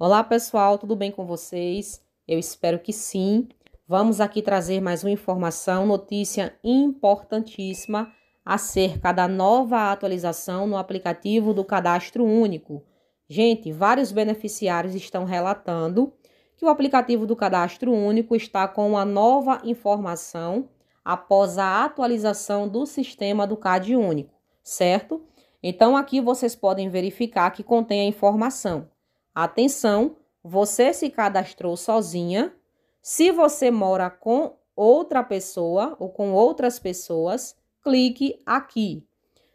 Olá pessoal, tudo bem com vocês? Eu espero que sim. Vamos aqui trazer mais uma informação, notícia importantíssima acerca da nova atualização no aplicativo do Cadastro Único. Gente, vários beneficiários estão relatando que o aplicativo do Cadastro Único está com uma nova informação após a atualização do sistema do CAD Único, certo? Então aqui vocês podem verificar que contém a informação Atenção, você se cadastrou sozinha. Se você mora com outra pessoa ou com outras pessoas, clique aqui.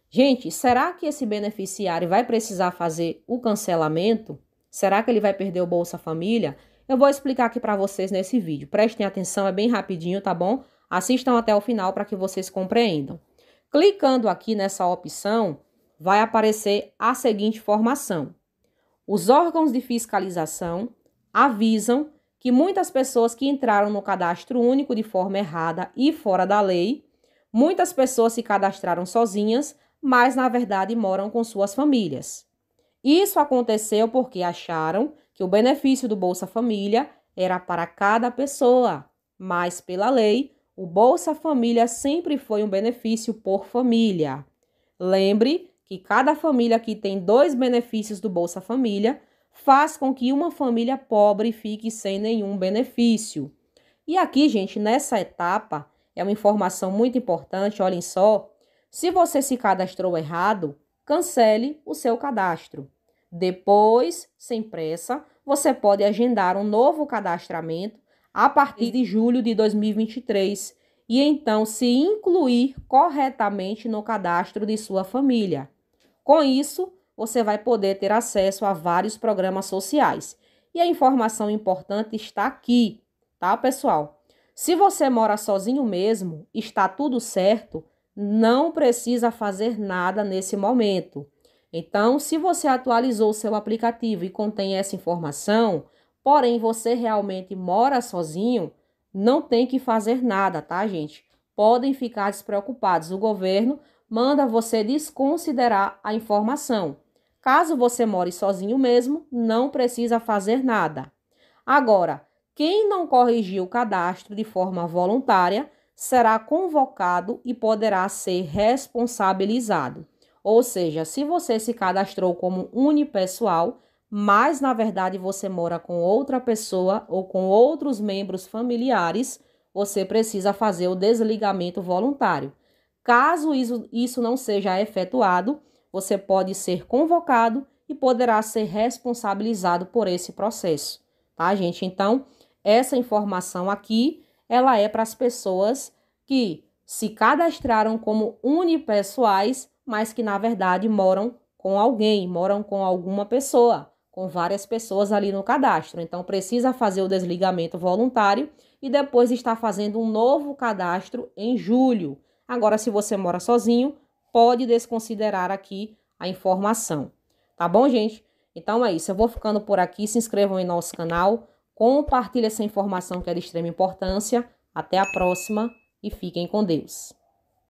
Gente, será que esse beneficiário vai precisar fazer o cancelamento? Será que ele vai perder o Bolsa Família? Eu vou explicar aqui para vocês nesse vídeo. Prestem atenção, é bem rapidinho, tá bom? Assistam até o final para que vocês compreendam. Clicando aqui nessa opção, vai aparecer a seguinte formação. Os órgãos de fiscalização avisam que muitas pessoas que entraram no cadastro único de forma errada e fora da lei, muitas pessoas se cadastraram sozinhas, mas na verdade moram com suas famílias. Isso aconteceu porque acharam que o benefício do Bolsa Família era para cada pessoa, mas pela lei, o Bolsa Família sempre foi um benefício por família. Lembre que cada família que tem dois benefícios do Bolsa Família faz com que uma família pobre fique sem nenhum benefício. E aqui, gente, nessa etapa, é uma informação muito importante, olhem só. Se você se cadastrou errado, cancele o seu cadastro. Depois, sem pressa, você pode agendar um novo cadastramento a partir de julho de 2023 e então se incluir corretamente no cadastro de sua família. Com isso, você vai poder ter acesso a vários programas sociais. E a informação importante está aqui, tá, pessoal? Se você mora sozinho mesmo, está tudo certo, não precisa fazer nada nesse momento. Então, se você atualizou seu aplicativo e contém essa informação, porém você realmente mora sozinho, não tem que fazer nada, tá, gente? Podem ficar despreocupados. O governo manda você desconsiderar a informação. Caso você more sozinho mesmo, não precisa fazer nada. Agora, quem não corrigir o cadastro de forma voluntária será convocado e poderá ser responsabilizado. Ou seja, se você se cadastrou como unipessoal, mas na verdade você mora com outra pessoa ou com outros membros familiares, você precisa fazer o desligamento voluntário. Caso isso, isso não seja efetuado, você pode ser convocado e poderá ser responsabilizado por esse processo, tá, gente? Então, essa informação aqui, ela é para as pessoas que se cadastraram como unipessoais, mas que na verdade moram com alguém, moram com alguma pessoa com várias pessoas ali no cadastro. Então, precisa fazer o desligamento voluntário e depois está fazendo um novo cadastro em julho. Agora, se você mora sozinho, pode desconsiderar aqui a informação. Tá bom, gente? Então é isso. Eu vou ficando por aqui. Se inscrevam em nosso canal. Compartilhe essa informação que é de extrema importância. Até a próxima e fiquem com Deus.